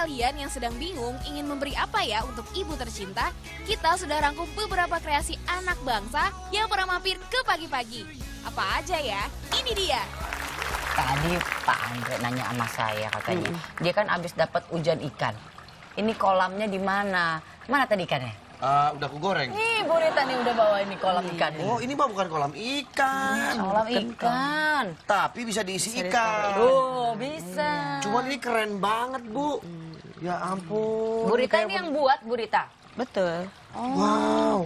kalian yang sedang bingung ingin memberi apa ya untuk ibu tercinta, kita sudah rangkum beberapa kreasi anak bangsa yang pernah mampir ke pagi-pagi. Apa aja ya? Ini dia. Tadi Pak Andre nanya sama saya katanya, hmm. dia kan abis dapat hujan ikan. Ini kolamnya di mana? Mana tadi ikannya? Uh, udah aku goreng. Nih, Bonita nih udah bawa ini kolam iya. ikan. Oh, ini mah bukan kolam ikan. Hmm, kolam ikan. ikan. Tapi bisa diisi bisa ikan. Oh, bisa. Cuman ini keren banget, Bu. Hmm. Ya ampun. Burita ini yang buat Burita. Betul. Oh. Wow.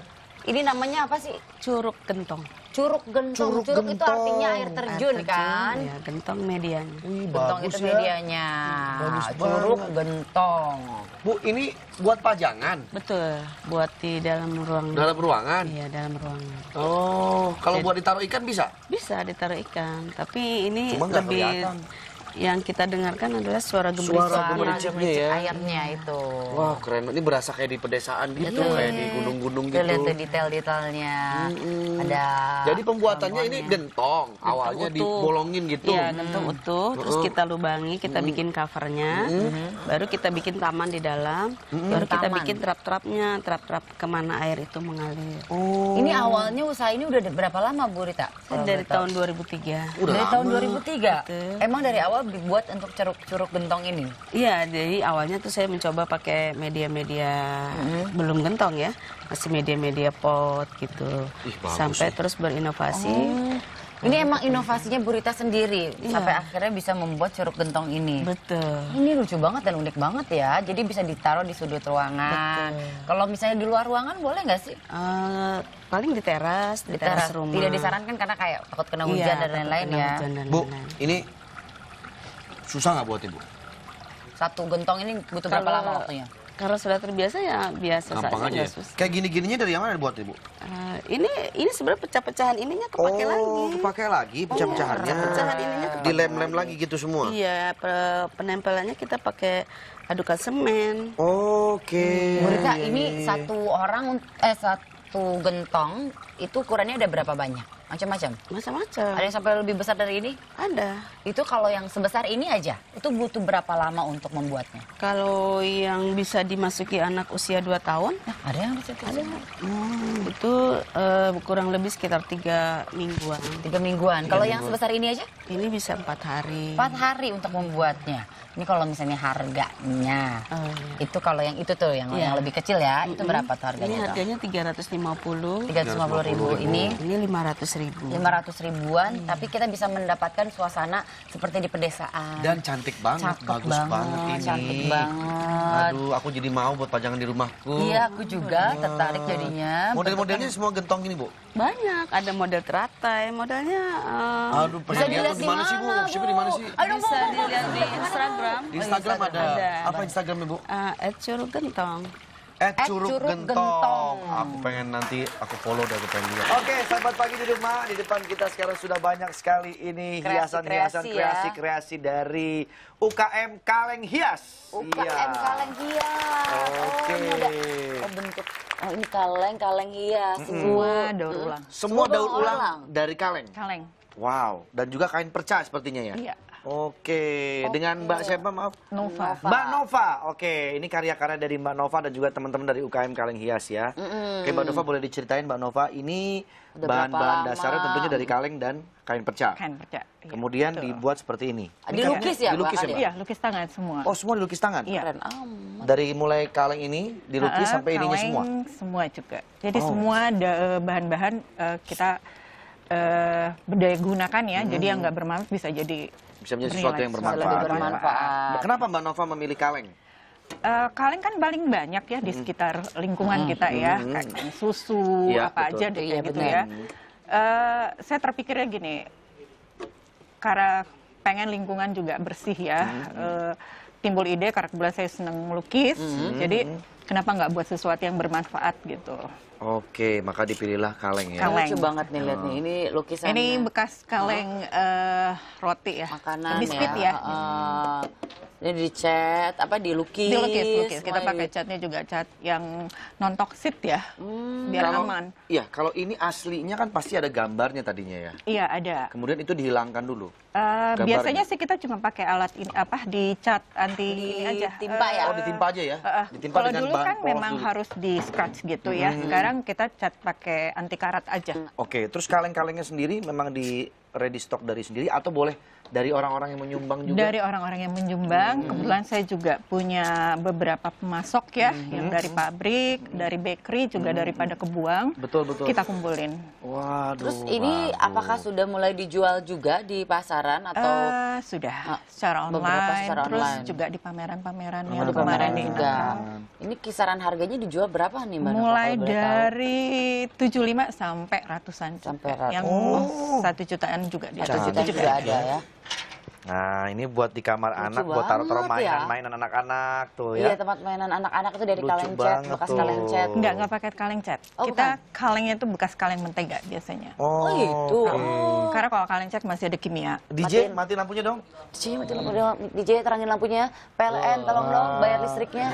Ini namanya apa sih? Curug gentong. Curug gentong. Curug, Curug gentong. itu artinya air terjun, air terjun kan? Ya, gentong medianya. Wih, gentong bagus itu ya. medianya. Hmm, bagus Curug banget. gentong. Bu, ini buat pajangan? Betul, buat di dalam ruangan. Dalam ruangan? Iya, dalam ruangan. Oh, kalau buat ditaruh ikan bisa? Bisa ditaruh ikan, tapi ini Cuma lebih yang kita dengarkan adalah suara gemericik suara iya, ya. airnya itu. Wah wow, keren, ini berasa kayak di pedesaan gitu, Betul. kayak di gunung-gunung gitu. Lihat detail-detailnya, hmm. ada. Jadi pembuatannya ini gentong, gentong awalnya utuh. dibolongin gitu. Iya, gentong hmm. utuh, terus kita lubangi, kita hmm. bikin covernya, hmm. baru kita bikin taman di dalam, hmm. baru kita taman. bikin trap-trapnya, trap-trap kemana air itu mengalir. Oh. Ini awalnya usaha ini udah berapa lama Bu Rita? Dari tahun 2003. Udah dari tahun 2003. Betul. Emang dari awal dibuat untuk curug-curug gentong ini? Iya, jadi awalnya tuh saya mencoba pakai media-media hmm. belum gentong ya, masih media-media pot gitu. Ih, Sampai sih. terus berinovasi. Oh. Ini emang inovasinya Burita sendiri iya. sampai akhirnya bisa membuat curug gentong ini. Betul. Ini lucu banget dan unik banget ya. Jadi bisa ditaruh di sudut ruangan. Kalau misalnya di luar ruangan boleh nggak sih? Uh, paling di teras, di, teras, teras rumah. Tidak disarankan karena kayak takut kena hujan iya, dan lain-lain ya. Bu, ini Susah nggak buat ibu? Satu gentong ini butuh berapa lama waktunya? karena sudah terbiasa ya biasa Gampang saja. aja. Ya. Kayak gini-gininya dari yang mana buat ibu? Uh, ini ini sebenarnya pecah-pecahan ininya kepake oh, lagi. Kepake lagi iya, pecah-pecahannya. Pecahan ininya kepake Dilem-lem lagi gitu semua. Iya, penempelannya kita pakai adukan semen. Oke. Iya. Mereka iya, ini satu orang, eh satu gentong, itu ukurannya ada berapa banyak? Macam-macam? Macam-macam. Ada yang sampai lebih besar dari ini? Ada. Itu kalau yang sebesar ini aja, itu butuh berapa lama untuk membuatnya? Kalau yang bisa dimasuki anak usia 2 tahun. Nah, ada yang bisa Ada. Hmm, itu uh, kurang lebih sekitar tiga mingguan. Tiga mingguan. Kalau mingguan. yang sebesar ini aja? Ini bisa empat hari. Empat hari untuk membuatnya. Ini kalau misalnya harganya, oh, iya. itu kalau yang itu tuh, yang, iya. yang lebih kecil ya, itu berapa tuh harganya? Ini harganya tiga Tiga ratus lima puluh. ratus lima puluh ribu. Ini? lima ratus ribu ribu. 500 ribuan, hmm. tapi kita bisa mendapatkan suasana seperti di pedesaan. Dan cantik banget, cantik bagus banget, banget ini. Cantik banget. Aduh, aku jadi mau buat pajangan di rumahku. Iya, aku juga hmm. tertarik jadinya. Model-modelnya semua gentong gini, Bu? Banyak, ada model teratai, modelnya uh, Aduh, bisa dilihat di mana, sih, Bu? Siapa di mana sih? Aduh, bisa dilihat di Instagram. Di Instagram, oh, Instagram ada. ada. Apa Instagramnya, Bu? Uh, eh, Curug Gentong eh curug, gentong. Aku pengen nanti aku follow dari aku pengen lihat. Oke, okay, sahabat pagi di rumah, di depan kita sekarang sudah banyak sekali ini hiasan-hiasan ya. kreasi-kreasi dari UKM Kaleng Hias. UKM iya. Kaleng Hias. Oh, Oke. Okay. Oh, oh, ini kaleng, kaleng hias, semua daur ulang. Semua, daur ulang, ulang dari kaleng. Kaleng. Wow, dan juga kain perca sepertinya ya? Iya. Oke, okay. dengan Mbak siapa maaf? Nova. Mbak Nova, oke. Okay. Ini karya-karya dari Mbak Nova dan juga teman-teman dari UKM Kaleng Hias ya. Mm -hmm. Oke, Mbak Nova boleh diceritain Mbak Nova ini bahan-bahan dasarnya tentunya dari kaleng dan kain perca. Kain perca. Iya, Kemudian betul. dibuat seperti ini. ini ah, dilukis ya, dilukis ya, Iya, lukis tangan semua. Oh, semua dilukis tangan? Iya. Keren amat. Dari mulai kaleng ini dilukis uh, sampai ininya semua. semua juga. Jadi oh. semua eh, bahan-bahan uh, kita uh, eh, berdaya gunakan ya. Hmm. Jadi yang hmm. nggak bermanfaat bisa jadi bisa menjadi sesuatu yang bermanfaat. Ya. bermanfaat. Kenapa Mbak Nova memilih kaleng? Uh, kaleng kan paling banyak ya di hmm. sekitar lingkungan hmm. kita ya, hmm. susu ya, apa betul. aja deh iya, gitu ya, gitu ya. Uh, saya terpikirnya gini, karena pengen lingkungan juga bersih ya. Hmm. Uh, timbul ide karena kebetulan saya senang melukis mm-hmm. jadi mm-hmm. kenapa nggak buat sesuatu yang bermanfaat gitu Oke, maka dipilihlah kaleng ya. Kaleng. Lucu banget nih lihat nih. Oh. Ini lukisan. Ini ya. bekas kaleng oh. uh, roti ya. Makanan Biskuit ya. ya. Uh, di dicat, apa dilukis? Di lukis. lukis. Kita pakai catnya juga cat yang non toxic ya, hmm, biar kalau, aman. Iya, kalau ini aslinya kan pasti ada gambarnya tadinya ya. Iya ada. Kemudian itu dihilangkan dulu. Uh, biasanya sih kita cuma pakai alat ini apa di cat anti di ini aja. Ditimpa uh, ya. Oh ditimpa aja ya. Uh, kalau dulu kan memang dulu. harus di scratch gitu ya. hmm. ya. Sekarang kita cat pakai anti karat aja. Oke, okay, terus kaleng-kalengnya sendiri memang di ready stock dari sendiri atau boleh dari orang-orang yang menyumbang juga dari orang-orang yang menyumbang hmm. kebetulan saya juga punya beberapa pemasok ya hmm. yang dari pabrik hmm. dari bakery juga hmm. daripada kebuang betul betul kita kumpulin waduh terus ini waduh. apakah sudah mulai dijual juga di pasaran atau uh, sudah ah, secara online beberapa secara terus online. juga di pameran-pameran yang kemarin pameran juga ini kisaran harganya dijual berapa nih mbak mulai dari tujuh 75 sampai ratusan sampai ratusan. yang oh. satu jutaan juga di satu juta juga ada ya Nah, ini buat di kamar Lucu anak, buat taruh-taruh ya. mainan-mainan anak-anak tuh ya. Iya, tempat mainan anak-anak itu dari Lucu kaleng cat, bekas tuh. kaleng cat. Enggak, enggak pakai kaleng cat. Oh, Kita bukan? kalengnya itu bekas kaleng mentega biasanya. Oh, oh gitu. Okay. Oh. Karena kalau kaleng cat masih ada kimia. DJ, matiin, mati lampunya dong. DJ, matiin lampunya dong. DJ, terangin lampunya. PLN, oh. tolong dong, bayar listriknya.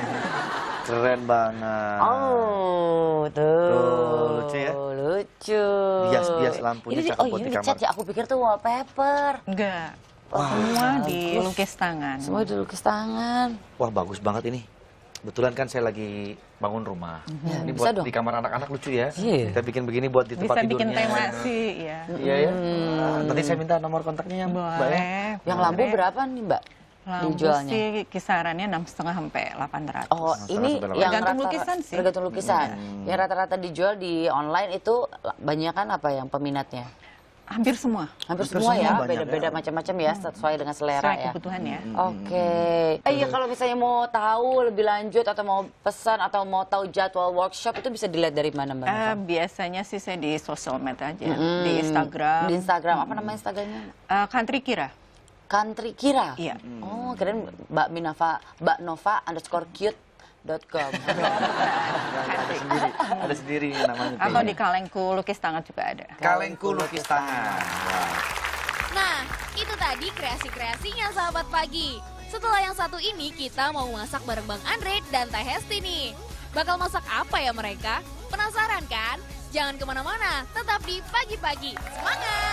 Keren banget. Oh, tuh. tuh lucu ya? Lucu. Bias-bias lampunya ini, cakep oh, buat di kamar. Oh, ini cat ya? Aku pikir tuh wallpaper. Enggak. Wah, semua dilukis tangan. Semua dilukis tangan. Wah, bagus banget ini. Kebetulan kan saya lagi bangun rumah. Ya, ini buat dong. di kamar anak-anak lucu ya. Yeah. Iya. Kita bikin begini buat di tempat bisa tidurnya. Bisa bikin tema sih, ya. Iya ya. Hmm. Nanti saya minta nomor kontaknya ya, Mbak ya. Yang lampu berapa nih, Mbak? Lampu dijualnya? sih kisarannya enam setengah sampai delapan ratus. Oh, ini yang tergantung lukisan sih. Tergantung lukisan. Hmm. Yang rata-rata dijual di online itu banyak kan apa yang peminatnya? Hampir semua. Hampir, Hampir semua, semua ya, beda-beda ya. macam-macam ya, hmm. sesuai dengan selera sesuai ya. kebutuhan ya. Hmm. Oke. Okay. Hmm. Eh, iya kalau misalnya mau tahu lebih lanjut atau mau pesan atau mau tahu jadwal workshop itu bisa dilihat dari mana Mbak? Uh, biasanya sih saya di sosial media aja, hmm. di Instagram. Di Instagram, hmm. apa nama hmm. Instagramnya? Uh, Country Kira. Country Kira? Iya. Hmm. Oh, keren Mbak Minafa, Mbak Nova underscore cute dot com ada sendiri ada sendiri namanya atau di kalengku lukis tangan juga ada kalengku lukis tangan nah itu tadi kreasi kreasinya sahabat pagi setelah yang satu ini kita mau masak bareng bang Andre dan Teh Hesti nih bakal masak apa ya mereka penasaran kan jangan kemana-mana tetap di pagi-pagi semangat